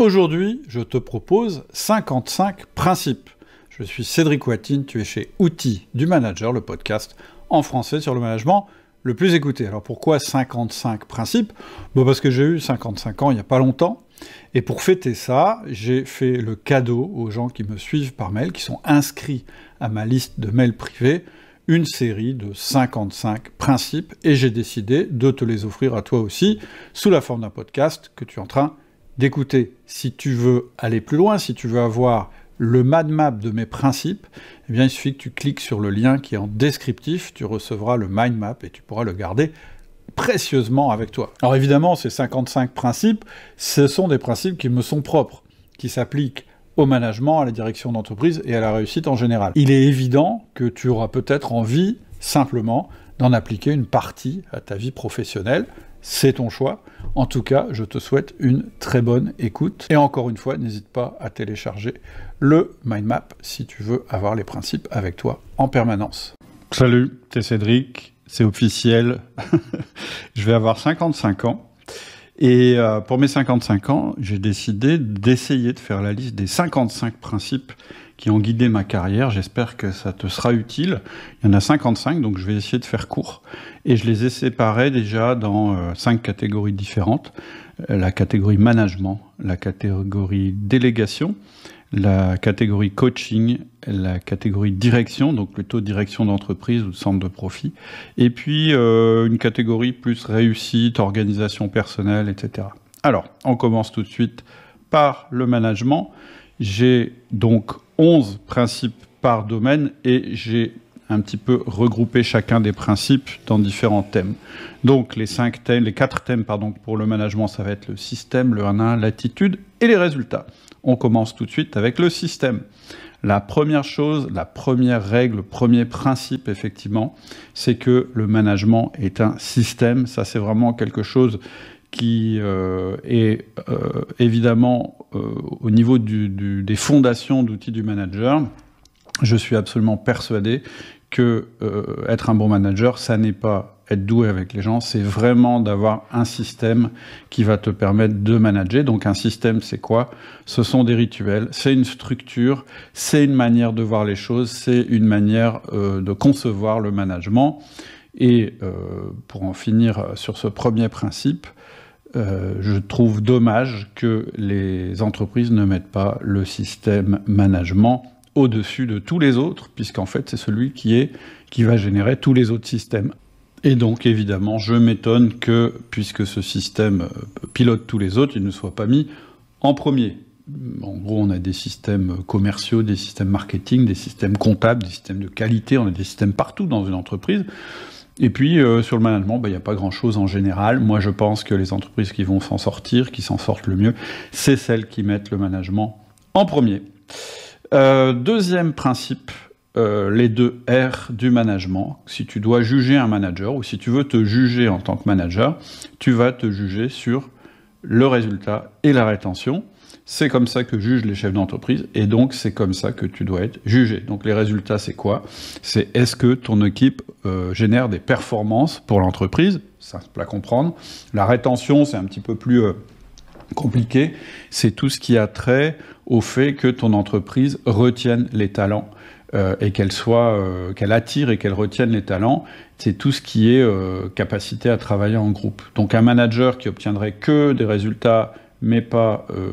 Aujourd'hui, je te propose 55 principes. Je suis Cédric Watine, tu es chez Outils du Manager, le podcast en français sur le management le plus écouté. Alors pourquoi 55 principes bon Parce que j'ai eu 55 ans il n'y a pas longtemps. Et pour fêter ça, j'ai fait le cadeau aux gens qui me suivent par mail, qui sont inscrits à ma liste de mails privés, une série de 55 principes. Et j'ai décidé de te les offrir à toi aussi, sous la forme d'un podcast que tu es en train d'écouter, si tu veux aller plus loin, si tu veux avoir le mind de mes principes, eh bien, il suffit que tu cliques sur le lien qui est en descriptif, tu recevras le mind map et tu pourras le garder précieusement avec toi. Alors évidemment, ces 55 principes, ce sont des principes qui me sont propres, qui s'appliquent au management, à la direction d'entreprise et à la réussite en général. Il est évident que tu auras peut-être envie simplement d'en appliquer une partie à ta vie professionnelle, c'est ton choix. En tout cas, je te souhaite une très bonne écoute. Et encore une fois, n'hésite pas à télécharger le mind map si tu veux avoir les principes avec toi en permanence. Salut, c'est Cédric, c'est officiel. je vais avoir 55 ans. Et euh, pour mes 55 ans, j'ai décidé d'essayer de faire la liste des 55 principes qui ont guidé ma carrière. J'espère que ça te sera utile. Il y en a 55, donc je vais essayer de faire court. Et je les ai séparés déjà dans euh, cinq catégories différentes. Euh, la catégorie management, la catégorie délégation, la catégorie coaching, la catégorie direction, donc plutôt direction d'entreprise ou centre de profit, et puis euh, une catégorie plus réussite, organisation personnelle, etc. Alors, on commence tout de suite par le management. J'ai donc 11 principes par domaine et j'ai un petit peu regroupé chacun des principes dans différents thèmes. Donc les cinq thèmes, les quatre thèmes pardon, pour le management, ça va être le système, le 1-1, l'attitude et les résultats. On commence tout de suite avec le système. La première chose, la première règle, le premier principe, effectivement, c'est que le management est un système. Ça, c'est vraiment quelque chose qui euh, est euh, évidemment euh, au niveau des fondations d'outils du manager. Je suis absolument persuadé que être un bon manager, ça n'est pas être doué avec les gens, c'est vraiment d'avoir un système qui va te permettre de manager. Donc un système, c'est quoi Ce sont des rituels, c'est une structure, c'est une manière de voir les choses, c'est une manière de concevoir le management. Et pour en finir sur ce premier principe, euh, je trouve dommage que les entreprises ne mettent pas le système management au-dessus de tous les autres, puisqu'en fait c'est celui qui, est, qui va générer tous les autres systèmes. Et donc évidemment, je m'étonne que, puisque ce système euh, pilote tous les autres, il ne soit pas mis en premier. En gros, on a des systèmes commerciaux, des systèmes marketing, des systèmes comptables, des systèmes de qualité, on a des systèmes partout dans une entreprise. Et puis euh, sur le management, bah, il n'y a pas grand-chose en général. Moi, je pense que les entreprises qui vont s'en sortir, qui s'en sortent le mieux, c'est celles qui mettent le management en premier. Euh, deuxième principe, euh, les deux R du management. Si tu dois juger un manager ou si tu veux te juger en tant que manager, tu vas te juger sur le résultat et la rétention. C'est comme ça que jugent les chefs d'entreprise et donc c'est comme ça que tu dois être jugé. Donc les résultats, c'est quoi C'est est-ce que ton équipe euh, génère des performances pour l'entreprise Ça, Simple à comprendre. La rétention, c'est un petit peu plus euh, compliqué. C'est tout ce qui a trait au fait que ton entreprise retienne les talents. Euh, et qu'elle soit, qu'elle attire et qu'elle retienne les talents, c'est tout ce qui est capacité à travailler en groupe. Donc un manager qui obtiendrait que des résultats mais pas euh,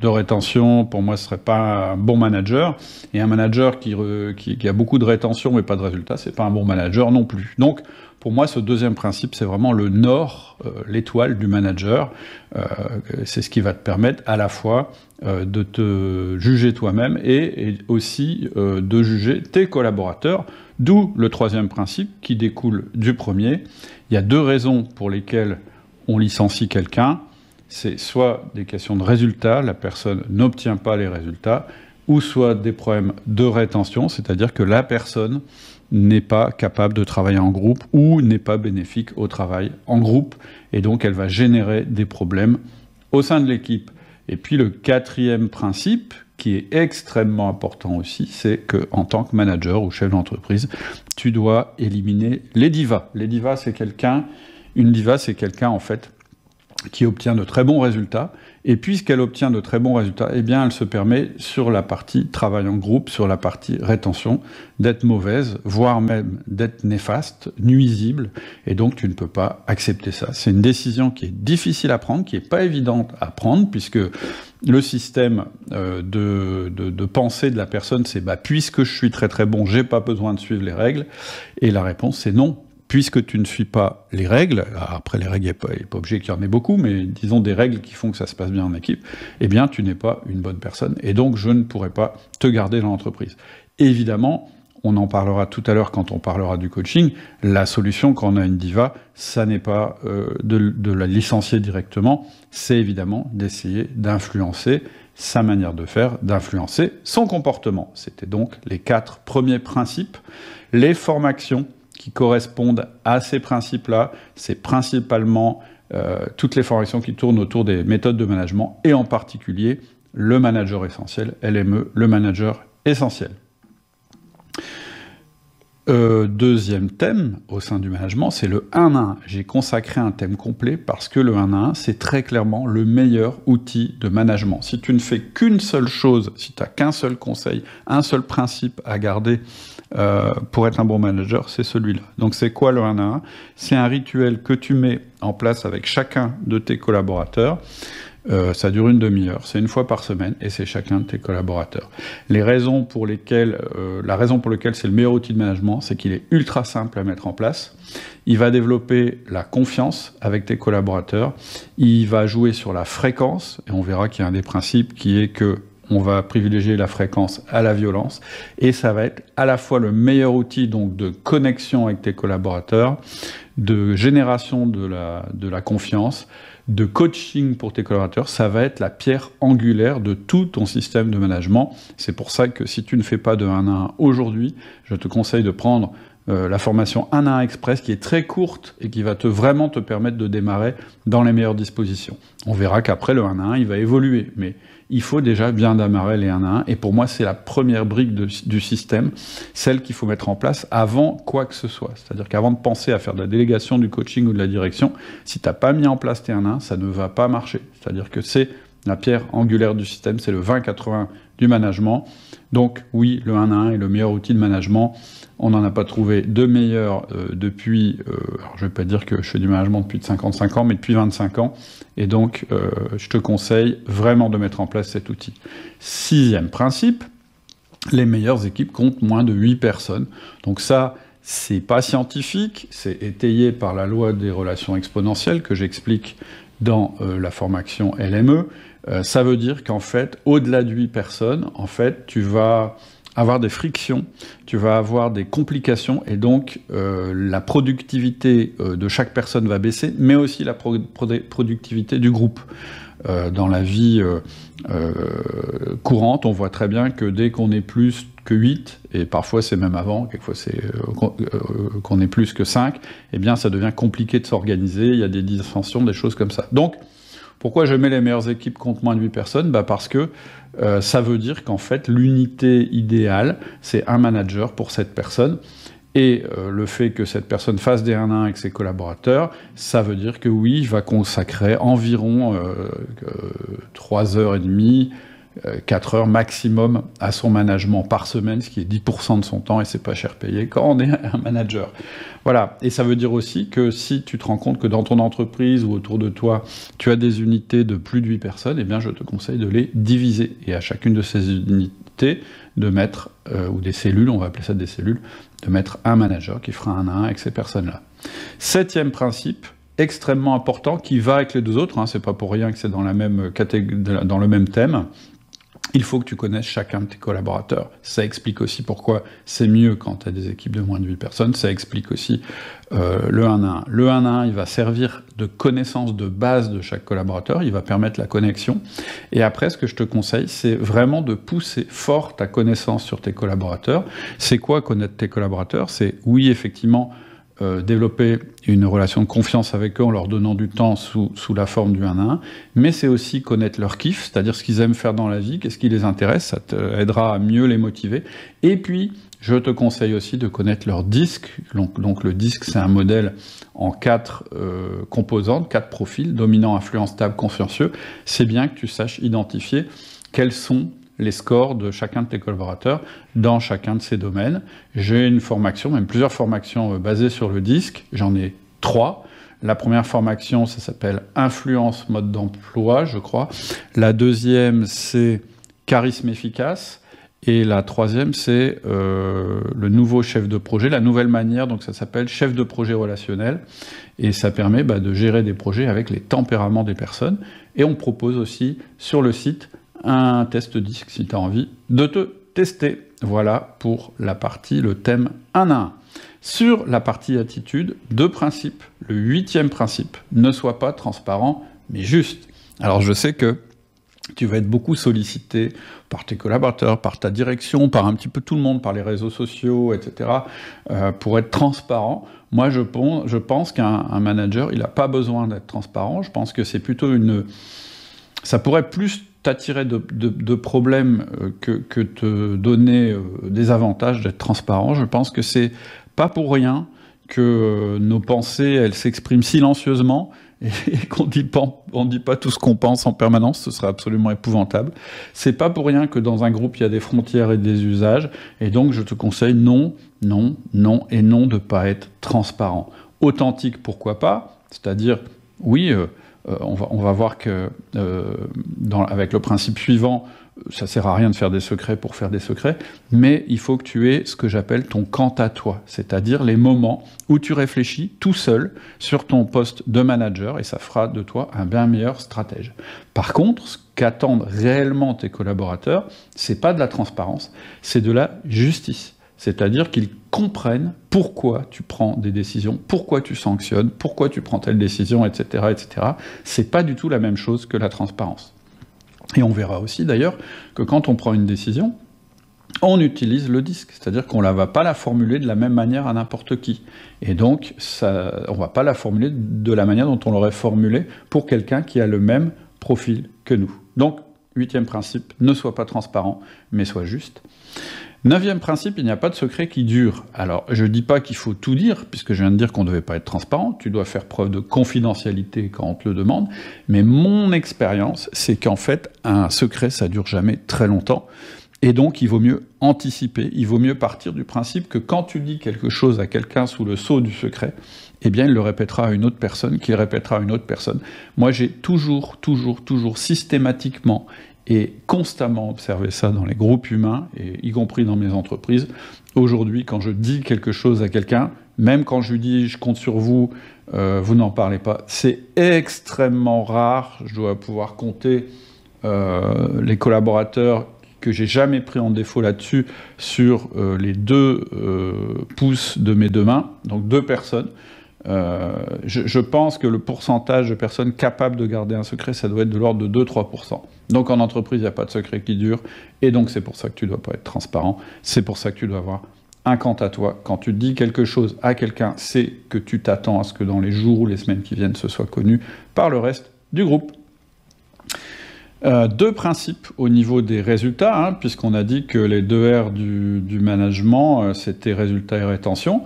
de rétention, pour moi, ce serait pas un bon manager. Et un manager qui, qui, a beaucoup de rétention mais pas de résultat, n'est pas un bon manager non plus. Donc, pour moi, ce deuxième principe, c'est vraiment le nord, euh, l'étoile du manager. Euh, c'est ce qui va te permettre à la fois de te juger toi-même et, aussi de juger tes collaborateurs. D'où le troisième principe qui découle du premier. Il y a deux raisons pour lesquelles on licencie quelqu'un c'est soit des questions de résultats, la personne n'obtient pas les résultats, ou soit des problèmes de rétention, c'est-à-dire que la personne n'est pas capable de travailler en groupe ou n'est pas bénéfique au travail en groupe, et donc elle va générer des problèmes au sein de l'équipe. Et puis le quatrième principe, qui est extrêmement important aussi, c'est que en tant que manager ou chef d'entreprise, tu dois éliminer les divas. Les divas, c'est quelqu'un, une diva, c'est quelqu'un en fait qui obtient de très bons résultats. Et puisqu'elle obtient de très bons résultats, eh bien, elle se permet, sur la partie travail en groupe, sur la partie rétention, d'être mauvaise, voire même d'être néfaste, nuisible. Et donc, tu ne peux pas accepter ça. C'est une décision qui est difficile à prendre, qui n'est pas évidente à prendre, puisque le système euh, de, pensée de la personne, c'est bah, puisque je suis très très bon, j'ai pas besoin de suivre les règles. Et la réponse, c'est non puisque tu ne suis pas les règles, après les règles, il n'est pas, pas, obligé qu'il y en ait beaucoup, mais disons des règles qui font que ça se passe bien en équipe, eh bien tu n'es pas une bonne personne, et donc je ne pourrai pas te garder dans l'entreprise. Évidemment, on en parlera tout à l'heure quand on parlera du coaching, la solution quand on a une diva, ça n'est pas euh, de, de la licencier directement, c'est évidemment d'essayer d'influencer sa manière de faire, d'influencer son comportement. C'était donc les quatre premiers principes. Les formations correspondent à ces principes-là. C'est principalement euh, toutes les formations qui tournent autour des méthodes de management et en particulier le manager essentiel, LME, le manager essentiel. Euh, deuxième thème au sein du management, c'est le 1 1. J'ai consacré un thème complet parce que le 1 1, c'est très clairement le meilleur outil de management. Si tu ne fais qu'une seule chose, si tu as qu'un seul conseil, un seul principe à garder euh, pour être un bon manager, c'est celui-là. Donc c'est quoi le 1 à 1 C'est un rituel que tu mets en place avec chacun de tes collaborateurs. Euh, ça dure une demi-heure, c'est une fois par semaine et c'est chacun de tes collaborateurs. Les raisons pour lesquelles, euh, la raison pour laquelle c'est le meilleur outil de management, c'est qu'il est ultra simple à mettre en place. Il va développer la confiance avec tes collaborateurs. Il va jouer sur la fréquence et on verra qu'il y a un des principes qui est que on va privilégier la fréquence à la violence, et ça va être à la fois le meilleur outil donc de connexion avec tes collaborateurs, de génération de la, de la confiance, de coaching pour tes collaborateurs, ça va être la pierre angulaire de tout ton système de management. C'est pour ça que si tu ne fais pas de 1 à 1 aujourd'hui, je te conseille de prendre euh, la formation 1 à 1 express qui est très courte et qui va te vraiment te permettre de démarrer dans les meilleures dispositions. On verra qu'après le 1 à 1, il va évoluer, mais il faut déjà bien amarrer les 1 à 1. Et pour moi, c'est la première brique du système, celle qu'il faut mettre en place avant quoi que ce soit. C'est-à-dire qu'avant de penser à faire de la délégation, du coaching ou de la direction, si tu n'as pas mis en place tes 1 1, ça ne va pas marcher. C'est-à-dire que c'est la pierre angulaire du système, c'est le 20-80 du management. Donc oui, le 1 à 1 est le meilleur outil de management. On n'en a pas trouvé de meilleur euh, depuis, euh, alors je ne vais pas dire que je fais du management depuis 55 ans, mais depuis 25 ans. Et donc, euh, je te conseille vraiment de mettre en place cet outil. Sixième principe, les meilleures équipes comptent moins de 8 personnes. Donc ça, c'est pas scientifique, c'est étayé par la loi des relations exponentielles que j'explique dans la formation LME, euh, ça veut dire qu'en fait, au-delà de 8 personnes, en fait, tu vas avoir des frictions, tu vas avoir des complications et donc euh, la productivité euh, de chaque personne va baisser, mais aussi la productivité du groupe. dans la vie courante, on voit très bien que dès qu'on est plus que 8, et parfois c'est même avant, quelquefois c'est qu'on est plus que 5, eh bien ça devient compliqué de s'organiser, il y a des dissensions, des choses comme ça. Donc pourquoi je mets les meilleures équipes contre moins de 8 personnes bah, Parce que euh, ça veut dire qu'en fait, l'unité idéale, c'est un manager pour cette personne. Et euh, le fait que cette personne fasse des 1-1 avec ses collaborateurs, ça veut dire que oui, il va consacrer environ 3 euh, heures et demie, 4 euh, heures maximum à son management par semaine, ce qui est 10% de son temps et c'est pas cher payé quand on est un manager. Voilà. Et ça veut dire aussi que si tu te rends compte que dans ton entreprise ou autour de toi, tu as des unités de plus de 8 personnes, et eh bien je te conseille de les diviser et à chacune de ces unités de mettre, euh, ou des cellules, on va appeler ça des cellules, de mettre un manager qui fera un à un avec ces personnes-là. Septième principe, extrêmement important, qui va avec les deux autres, hein, c'est pas pour rien que c'est dans, dans le même thème, il faut que tu connaisses chacun de tes collaborateurs. Ça explique aussi pourquoi c'est mieux quand tu as des équipes de moins de 8 personnes. Ça explique aussi euh, le 1 1. Le 1 1, il va servir de connaissance de base de chaque collaborateur. Il va permettre la connexion. Et après, ce que je te conseille, c'est vraiment de pousser fort ta connaissance sur tes collaborateurs. C'est quoi connaître tes collaborateurs C'est oui, effectivement euh, développer une relation de confiance avec eux en leur donnant du temps sous, sous la forme du 1 à 1, mais c'est aussi connaître leur kiff, c'est-à-dire ce qu'ils aiment faire dans la vie, qu'est-ce qui les intéresse, ça aidera à mieux les motiver. Et puis, je te conseille aussi de connaître leur disque. Donc, donc le disque, c'est un modèle en quatre euh, composantes, quatre profils, dominant, influence, stable, consciencieux. C'est bien que tu saches identifier quels sont les scores de chacun de tes collaborateurs dans chacun de ces domaines. J'ai une formation, même plusieurs formations euh, basées sur le disque. J'en ai trois. La première formation, ça s'appelle Influence mode d'emploi, je crois. La deuxième, c'est Charisme efficace. Et la troisième, c'est euh, le nouveau chef de projet, la nouvelle manière, donc ça s'appelle chef de projet relationnel. Et ça permet bah, de gérer des projets avec les tempéraments des personnes. Et on propose aussi sur le site un test disque si tu as envie de te tester. Voilà pour la partie, le thème 1 à 1. Sur la partie attitude, deux principes. Le huitième principe, ne sois pas transparent, mais juste. Alors je sais que tu vas être beaucoup sollicité par tes collaborateurs, par ta direction, par un petit peu tout le monde, par les réseaux sociaux, etc., euh, pour être transparent. Moi, je pense, je pense qu'un manager, il n'a pas besoin d'être transparent. Je pense que c'est plutôt une... Ça pourrait plus t'attirer de, problèmes euh, que, te donner euh, des avantages d'être transparent. Je pense que c'est pas pour rien que euh, nos pensées, elles s'expriment silencieusement et qu'on dit on dit pas tout ce qu'on pense en permanence, ce serait absolument épouvantable. C'est pas pour rien que dans un groupe il y a des frontières et des usages, et donc je te conseille non, non, non et non de pas être transparent. Authentique pourquoi pas, c'est-à-dire oui, euh, on va, voir que euh, avec le principe suivant, ça sert à rien de faire des secrets pour faire des secrets, mais il faut que tu aies ce que j'appelle ton quant à toi, c'est-à-dire les moments où tu réfléchis tout seul sur ton poste de manager et ça fera de toi un bien meilleur stratège. Par contre, ce qu'attendent réellement tes collaborateurs, c'est pas de la transparence, c'est de la justice. C'est-à-dire qu'ils comprennent pourquoi tu prends des décisions, pourquoi tu sanctionnes, pourquoi tu prends telle décision, etc., etc. C'est pas du tout la même chose que la transparence. Et on verra aussi d'ailleurs que quand on prend une décision, on utilise le disque, c'est-à-dire qu'on ne va pas la formuler de la même manière à n'importe qui. Et donc, ça, on ne va pas la formuler de la manière dont on l'aurait formulée pour quelqu'un qui a le même profil que nous. Donc, huitième principe, ne sois pas transparent, mais sois juste. Neuvième principe, il n'y a pas de secret qui dure. Alors, je ne dis pas qu'il faut tout dire, puisque je viens de dire qu'on ne devait pas être transparent, tu dois faire preuve de confidentialité quand on te le demande, mais mon expérience, c'est qu'en fait, un secret, ça dure jamais très longtemps, et donc il vaut mieux anticiper, il vaut mieux partir du principe que quand tu dis quelque chose à quelqu'un sous le sceau du secret, eh bien, il le répétera à une autre personne, qu'il répétera à une autre personne. Moi, j'ai toujours, toujours, toujours, systématiquement et constamment observer ça dans les groupes humains, et y compris dans mes entreprises. Aujourd'hui, quand je dis quelque chose à quelqu'un, même quand je lui dis je compte sur vous, euh, vous n'en parlez pas, c'est extrêmement rare. Je dois pouvoir compter euh, les collaborateurs que j'ai jamais pris en défaut là-dessus sur euh, les deux pouces de mes deux mains, donc deux personnes. Euh, je, pense que le pourcentage de personnes capables de garder un secret, ça doit être de l'ordre de 2-3%. Donc en entreprise, il n'y a pas de secret qui dure, et donc c'est pour ça que tu ne dois pas être transparent, c'est pour ça que tu dois avoir un quant à toi. Quand tu dis quelque chose à quelqu'un, c'est que tu t'attends à ce que dans les jours ou les semaines qui viennent, ce soit connu par le reste du groupe. Euh, deux principes au niveau des résultats, hein, puisqu'on a dit que les deux R du, management, euh, c'était résultat et rétention.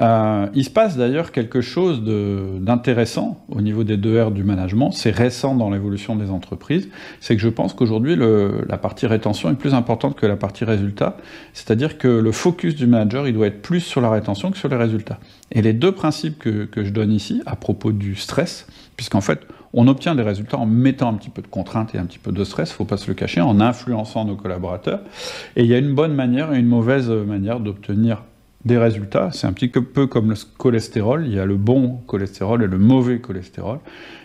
Euh, il se passe d'ailleurs quelque chose d'intéressant au niveau des deux R du management, c'est récent dans l'évolution des entreprises, c'est que je pense qu'aujourd'hui la partie rétention est plus importante que la partie résultat, c'est-à-dire que le focus du manager, il doit être plus sur la rétention que sur les résultats. Et les deux principes que, je donne ici à propos du stress, puisqu'en fait on obtient des résultats en mettant un petit peu de contrainte et un petit peu de stress, il faut pas se le cacher, en influençant nos collaborateurs, et il y a une bonne manière et une mauvaise manière d'obtenir des résultats. C'est un petit peu comme le cholestérol, il y a le bon cholestérol et le mauvais cholestérol.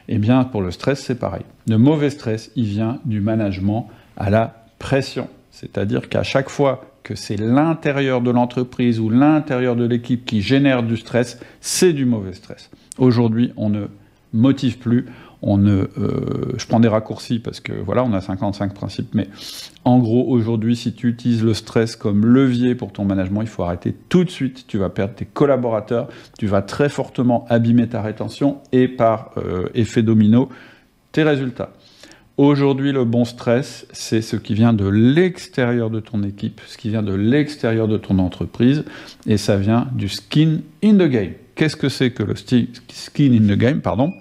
Eh bien, pour le stress, c'est pareil. Le mauvais stress, il vient du management à la pression. C'est-à-dire qu'à chaque fois que c'est l'intérieur de l'entreprise ou l'intérieur de l'équipe qui génère du stress, c'est du mauvais stress. Aujourd'hui, on ne motive plus, on ne, euh, je prends des raccourcis parce que voilà, on a 55 principes, mais en gros, aujourd'hui, si tu utilises le stress comme levier pour ton management, il faut arrêter tout de suite. Tu vas perdre tes collaborateurs, tu vas très fortement abîmer ta rétention et par euh, effet domino, tes résultats. Aujourd'hui, le bon stress, c'est ce qui vient de l'extérieur de ton équipe, ce qui vient de l'extérieur de ton entreprise, et ça vient du skin in the game. Qu'est-ce que c'est que le skin in the game Pardon.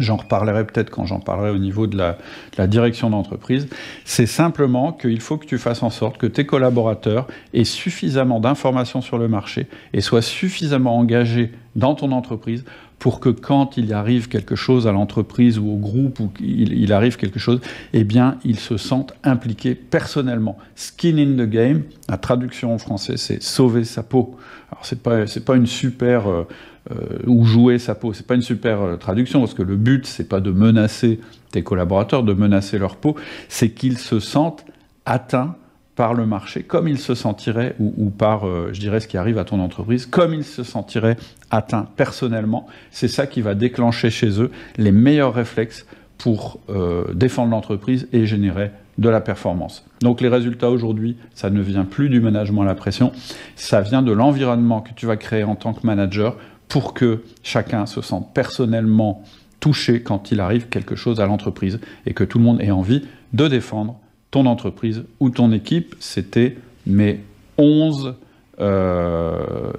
J'en reparlerai peut-être quand j'en parlerai au niveau de la, direction d'entreprise. C'est simplement qu'il faut que tu fasses en sorte que tes collaborateurs aient suffisamment d'informations sur le marché et soient suffisamment engagés dans ton entreprise pour que quand il arrive quelque chose à l'entreprise ou au groupe ou il, arrive quelque chose, eh bien, ils se sentent impliqués personnellement. Skin in the game, la traduction en français, c'est sauver sa peau. Alors, c'est pas, c'est pas une super. Euh, euh, ou jouer sa peau. C'est pas une super euh, traduction parce que le but c'est pas de menacer tes collaborateurs, de menacer leur peau, c'est qu'ils se sentent atteints par le marché, comme ils se sentirait, ou, par, euh, je dirais, ce qui arrive à ton entreprise, comme ils se sentirait atteint personnellement. C'est ça qui va déclencher chez eux les meilleurs réflexes pour euh, défendre l'entreprise et générer de la performance. Donc les résultats aujourd'hui, ça ne vient plus du management à la pression, ça vient de l'environnement que tu vas créer en tant que manager pour que chacun se sente personnellement touché quand il arrive quelque chose à l'entreprise et que tout le monde ait envie de défendre ton entreprise ou ton équipe, c'était mes 11 euh,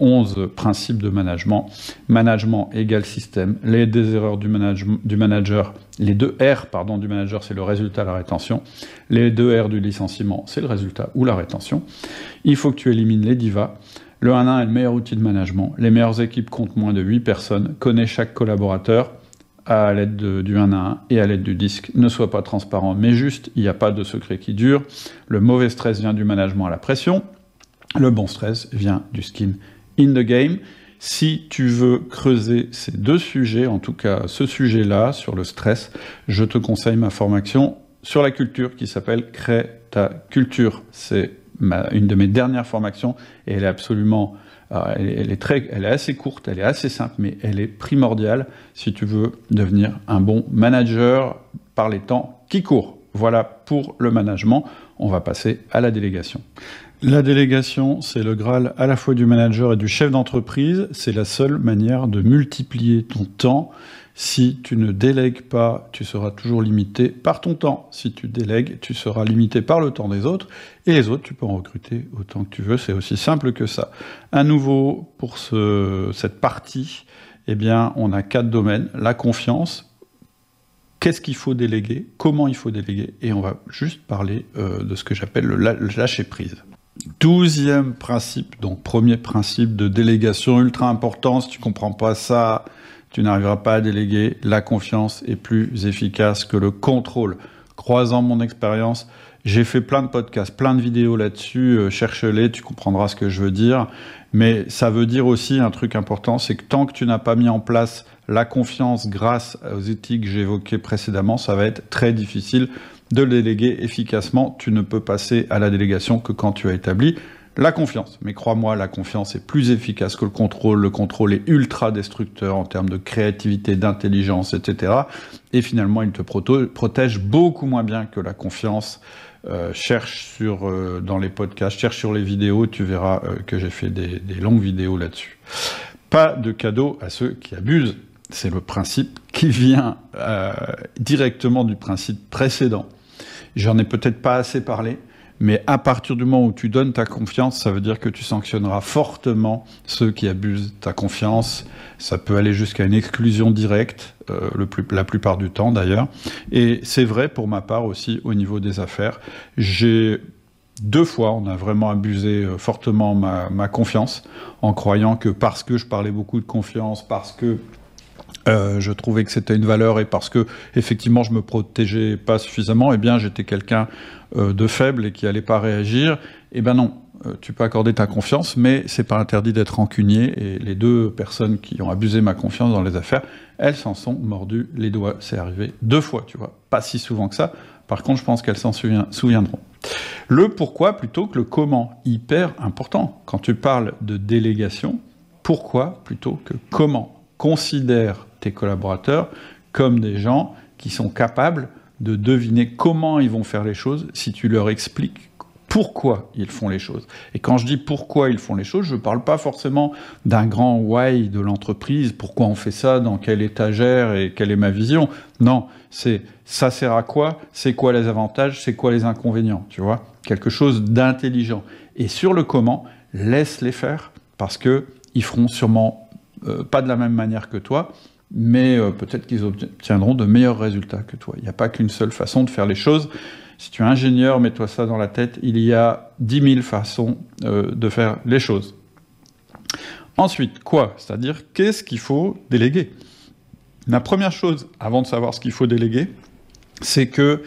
11 principes de management. Management égale système. Les deux erreurs du, manage, du manager, les deux R pardon, du manager, c'est le résultat, la rétention. Les deux R du licenciement, c'est le résultat ou la rétention. Il faut que tu élimines les divas. Le 1-1 est le meilleur outil de management. Les meilleures équipes comptent moins de 8 personnes, connais chaque collaborateur, à l'aide du 1 à 1 et à l'aide du disque ne soit pas transparent, mais juste, Il n'y a pas de secret qui dure. Le mauvais stress vient du management à la pression. Le bon stress vient du skin in the game. Si tu veux creuser ces deux sujets, en tout cas ce sujet-là sur le stress, je te conseille ma formation sur la culture qui s'appelle Crée ta culture. C'est une de mes dernières formations et elle est absolument est très, elle est assez courte, elle est assez simple, mais elle est primordiale si tu veux devenir un bon manager par les temps qui courent. Voilà pour le management. On va passer à la délégation. La délégation, c'est le Graal à la fois du manager et du chef d'entreprise. C'est la seule manière de multiplier ton temps. Si tu ne délègues pas, tu seras toujours limité par ton temps. Si tu délègues, tu seras limité par le temps des autres. Et les autres, tu peux en recruter autant que tu veux. C'est aussi simple que ça. À nouveau, pour cette partie, eh bien, on a quatre domaines. La confiance, qu'est-ce qu'il faut déléguer, comment il faut déléguer, et on va juste parler euh, de ce que j'appelle le lâcher prise. Douzième principe, donc premier principe de délégation ultra important. Si tu ne comprends pas ça, tu n'arriveras pas à déléguer. La confiance est plus efficace que le contrôle. Croisant mon expérience, j'ai fait plein de podcasts, plein de vidéos là-dessus. Euh, cherche-les, tu comprendras ce que je veux dire. Mais ça veut dire aussi un truc important, c'est que tant que tu n'as pas mis en place la confiance grâce aux éthiques que j'ai précédemment, ça va être très difficile de le déléguer efficacement. Tu ne peux passer à la délégation que quand tu as établi la confiance. Mais crois-moi, la confiance est plus efficace que le contrôle. Le contrôle est ultra destructeur en termes de créativité, d'intelligence, etc. Et finalement, il te protège beaucoup moins bien que la confiance. Euh, cherche sur euh, dans les podcasts, cherche sur les vidéos, tu verras euh, que j'ai fait des, des longues vidéos là-dessus. Pas de cadeau à ceux qui abusent. C'est le principe qui vient directement du principe précédent. J'en ai peut-être pas assez parlé, mais à partir du moment où tu donnes ta confiance, ça veut dire que tu sanctionneras fortement ceux qui abusent ta confiance. Ça peut aller jusqu'à une exclusion directe, euh, la plupart du temps d'ailleurs. Et c'est vrai pour ma part aussi au niveau des affaires. J'ai deux fois, on a vraiment abusé euh, fortement ma, confiance en croyant que parce que je parlais beaucoup de confiance, parce que euh, je trouvais que c'était une valeur et parce que effectivement je me protégeais pas suffisamment, et eh bien j'étais quelqu'un euh, de faible et qui allait pas réagir. Eh ben non, euh, tu peux accorder ta confiance, mais c'est pas interdit d'être rancunier. Et les deux personnes qui ont abusé ma confiance dans les affaires, elles s'en sont mordues les doigts. C'est arrivé deux fois, tu vois, pas si souvent que ça. Par contre, je pense qu'elles s'en souviendront. Le pourquoi plutôt que le comment, hyper important. Quand tu parles de délégation, pourquoi plutôt que comment considère tes collaborateurs comme des gens qui sont capables de deviner comment ils vont faire les choses si tu leur expliques pourquoi ils font les choses. Et quand je dis pourquoi ils font les choses, je ne parle pas forcément d'un grand why de l'entreprise, pourquoi on fait ça, dans quelle étagère et quelle est ma vision. Non, c'est ça sert à quoi, c'est quoi les avantages, c'est quoi les inconvénients, tu vois. Quelque chose d'intelligent. Et sur le comment, laisse-les faire parce que ils feront sûrement euh, pas de la même manière que toi, mais euh, peut-être qu'ils obtiendront de meilleurs résultats que toi. Il n'y a pas qu'une seule façon de faire les choses. Si tu es ingénieur, mets-toi ça dans la tête, il y a 10 000 façons euh, de faire les choses. Ensuite, quoi C'est-à-dire, qu'est-ce qu'il faut déléguer La première chose, avant de savoir ce qu'il faut déléguer, c'est que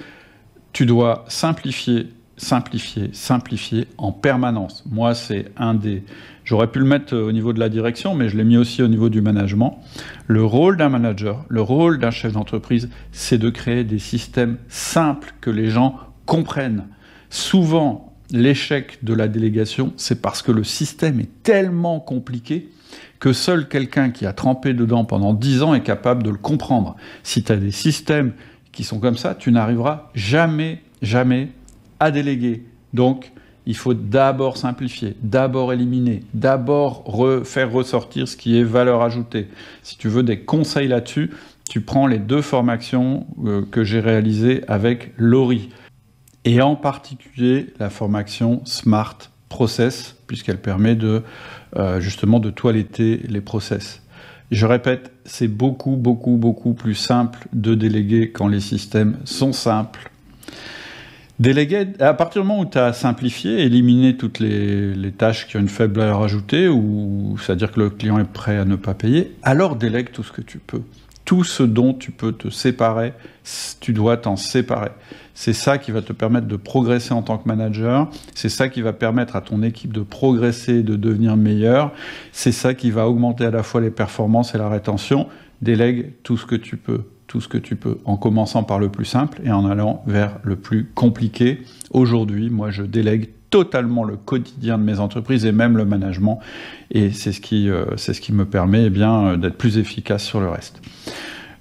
tu dois simplifier simplifier, simplifier en permanence. Moi, c'est un des... J'aurais pu le mettre euh, au niveau de la direction, mais je l'ai mis aussi au niveau du management. Le rôle d'un manager, le rôle d'un chef d'entreprise, c'est de créer des systèmes simples que les gens comprennent. Souvent, l'échec de la délégation, c'est parce que le système est tellement compliqué que seul quelqu'un qui a trempé dedans pendant 10 ans est capable de le comprendre. Si tu as des systèmes qui sont comme ça, tu n'arriveras jamais, jamais à déléguer. Donc, il faut d'abord simplifier, d'abord éliminer, d'abord refaire ressortir ce qui est valeur ajoutée. Si tu veux des conseils là-dessus, tu prends les deux formations euh, que j'ai réalisées avec Laurie, et en particulier la formation Smart Process, puisqu'elle permet de, euh, justement de toiletter les process. Je répète, c'est beaucoup, beaucoup, beaucoup plus simple de déléguer quand les systèmes sont simples Déléguer, à partir du moment où tu as simplifié, éliminé toutes les, tâches qui ont une faible valeur ajoutée, ou c'est-à-dire que le client est prêt à ne pas payer, alors délègue tout ce que tu peux. Tout ce dont tu peux te séparer, tu dois t'en séparer. C'est ça qui va te permettre de progresser en tant que manager, c'est ça qui va permettre à ton équipe de progresser, et de devenir meilleure, c'est ça qui va augmenter à la fois les performances et la rétention. Délègue tout ce que tu peux tout ce que tu peux, en commençant par le plus simple et en allant vers le plus compliqué. Aujourd'hui, moi, je délègue totalement le quotidien de mes entreprises et même le management, et c'est ce qui, euh, c'est ce qui me permet eh bien euh, d'être plus efficace sur le reste.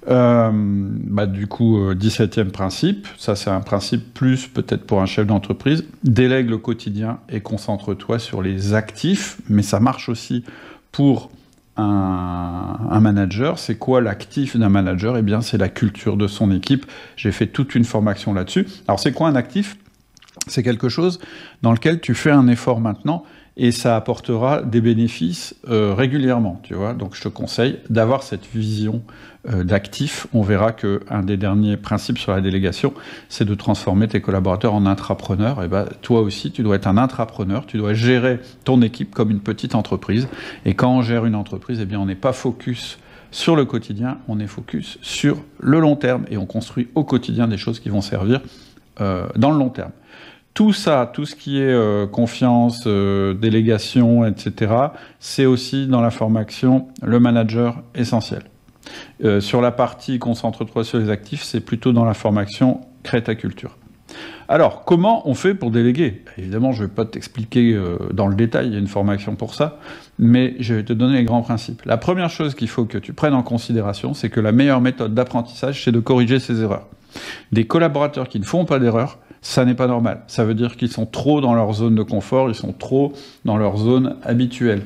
Euh, bah, du coup, 17e principe, ça c'est un principe plus peut-être pour un chef d'entreprise, délègue le quotidien et concentre-toi sur les actifs, mais ça marche aussi pour un, manager. C'est quoi l'actif d'un manager Eh bien, c'est la culture de son équipe. J'ai fait toute une formation là-dessus. Alors, c'est quoi un actif C'est quelque chose dans lequel tu fais un effort maintenant et ça apportera des bénéfices euh, régulièrement, tu vois. Donc je te conseille d'avoir cette vision euh, d'actif. On verra que un des derniers principes sur la délégation, c'est de transformer tes collaborateurs en intrapreneurs. Et ben toi aussi, tu dois être un intrapreneur, tu dois gérer ton équipe comme une petite entreprise et quand on gère une entreprise, eh bien on n'est pas focus sur le quotidien, on est focus sur le long terme et on construit au quotidien des choses qui vont servir euh, dans le long terme tout ça, tout ce qui est euh, confiance, euh, délégation, etc., c'est aussi dans la formation le manager essentiel. Euh, sur la partie concentre-toi sur les actifs, c'est plutôt dans la formation crée ta culture. Alors, comment on fait pour déléguer Évidemment, je ne vais pas t'expliquer dans le détail, il y a une formation pour ça, mais je vais te donner les grands principes. La première chose qu'il faut que tu prennes en considération, c'est que la meilleure méthode d'apprentissage, c'est de corriger ses erreurs. Des collaborateurs qui ne font pas d'erreurs, ça n'est pas normal. Ça veut dire qu'ils sont trop dans leur zone de confort, ils sont trop dans leur zone habituelle.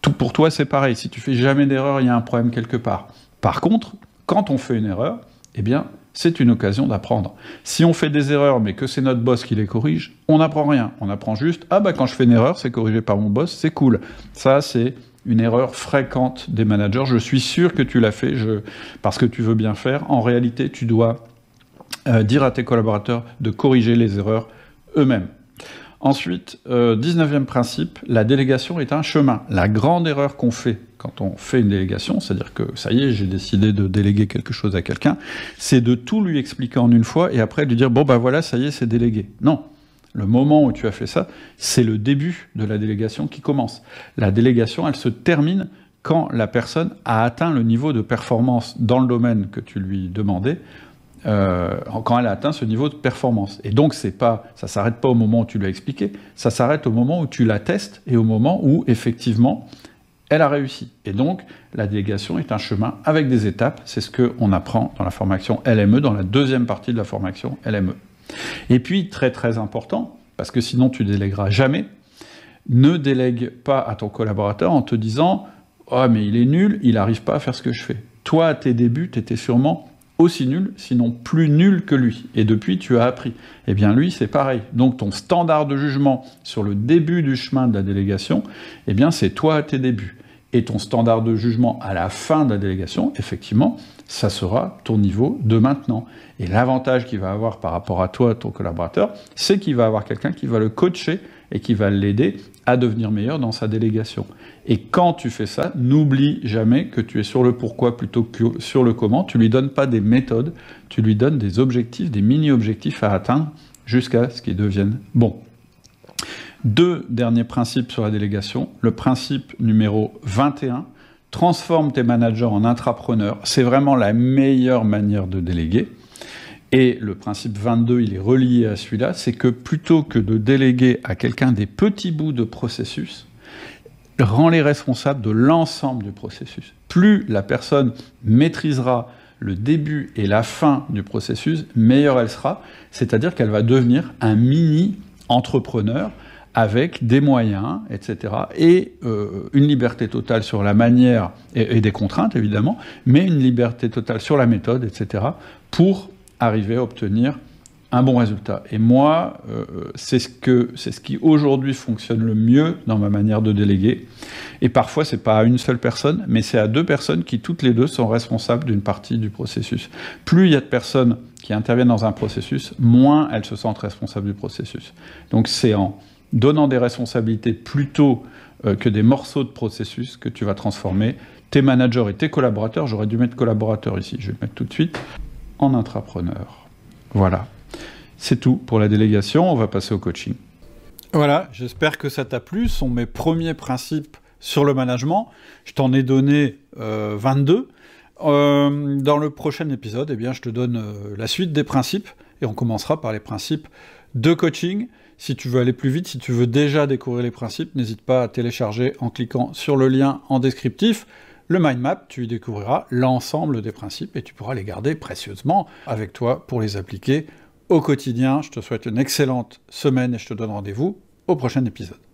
Tout pour toi, c'est pareil. Si tu fais jamais d'erreur, il y a un problème quelque part. Par contre, quand on fait une erreur, eh bien, c'est une occasion d'apprendre. Si on fait des erreurs, mais que c'est notre boss qui les corrige, on n'apprend rien. On apprend juste, ah bah quand je fais une erreur, c'est corrigé par mon boss, c'est cool. Ça, c'est une erreur fréquente des managers. Je suis sûr que tu l'as fait je... parce que tu veux bien faire. En réalité, tu dois euh, dire à tes collaborateurs de corriger les erreurs eux-mêmes. Ensuite, 19e euh, principe, la délégation est un chemin. La grande erreur qu'on fait quand on fait une délégation, c'est-à-dire que ça y est, j'ai décidé de déléguer quelque chose à quelqu'un, c'est de tout lui expliquer en une fois et après lui dire bon ben voilà, ça y est, c'est délégué. Non. Le moment où tu as fait ça, c'est le début de la délégation qui commence. La délégation, elle se termine quand la personne a atteint le niveau de performance dans le domaine que tu lui demandais euh, quand elle a atteint ce niveau de performance. Et donc, c'est pas, ça ne s'arrête pas au moment où tu l'as expliqué, ça s'arrête au moment où tu la testes et au moment où, effectivement, elle a réussi. Et donc, la délégation est un chemin avec des étapes. C'est ce qu'on apprend dans la formation LME, dans la deuxième partie de la formation LME. Et puis, très très important, parce que sinon tu délègueras jamais, ne délègue pas à ton collaborateur en te disant « Ah, mais il est nul, il n'arrive pas à faire ce que je fais ». Toi, à tes débuts, tu étais sûrement aussi nul, sinon plus nul que lui. Et depuis, tu as appris. Eh bien, lui, c'est pareil. Donc, ton standard de jugement sur le début du chemin de la délégation, eh bien, c'est toi à tes débuts. Et ton standard de jugement à la fin de la délégation, effectivement, ça sera ton niveau de maintenant. Et l'avantage qu'il va avoir par rapport à toi, ton collaborateur, c'est qu'il va avoir quelqu'un qui va le coacher et qui va l'aider à devenir meilleur dans sa délégation. Et quand tu fais ça, n'oublie jamais que tu es sur le pourquoi plutôt que sur le comment. Tu lui donnes pas des méthodes, tu lui donnes des objectifs, des mini-objectifs à atteindre jusqu'à ce qu'ils deviennent bons. Deux derniers principes sur la délégation. Le principe numéro 21, transforme tes managers en intrapreneurs. C'est vraiment la meilleure manière de déléguer. Et le principe 22, il est relié à celui-là, c'est que plutôt que de déléguer à quelqu'un des petits bouts de processus, rend les responsables de l'ensemble du processus. Plus la personne maîtrisera le début et la fin du processus, meilleure elle sera, c'est-à-dire qu'elle va devenir un mini entrepreneur avec des moyens, etc., et euh, une liberté totale sur la manière, et, et, des contraintes évidemment, mais une liberté totale sur la méthode, etc., pour arriver à obtenir un bon résultat. Et moi, euh, c'est ce, que, ce qui aujourd'hui fonctionne le mieux dans ma manière de déléguer. Et parfois, c'est pas à une seule personne, mais c'est à deux personnes qui, toutes les deux, sont responsables d'une partie du processus. Plus il y a de personnes qui interviennent dans un processus, moins elles se sentent responsables du processus. Donc c'est en donnant des responsabilités plutôt euh, que des morceaux de processus que tu vas transformer tes managers et tes collaborateurs. J'aurais dû mettre collaborateur ici, je vais le mettre tout de suite en intrapreneur. Voilà. C'est tout pour la délégation, on va passer au coaching. Voilà, j'espère que ça t'a plu, Ce sont mes premiers principes sur le management. Je t'en ai donné 22. Euh, euh, dans le prochain épisode, eh bien, je te donne euh, la suite des principes et on commencera par les principes de coaching. Si tu veux aller plus vite, si tu veux déjà découvrir les principes, n'hésite pas à télécharger en cliquant sur le lien en descriptif. Le mind map, tu y découvriras l'ensemble des principes et tu pourras les garder précieusement avec toi pour les appliquer au quotidien. Je te souhaite une excellente semaine et je te donne rendez-vous au prochain épisode.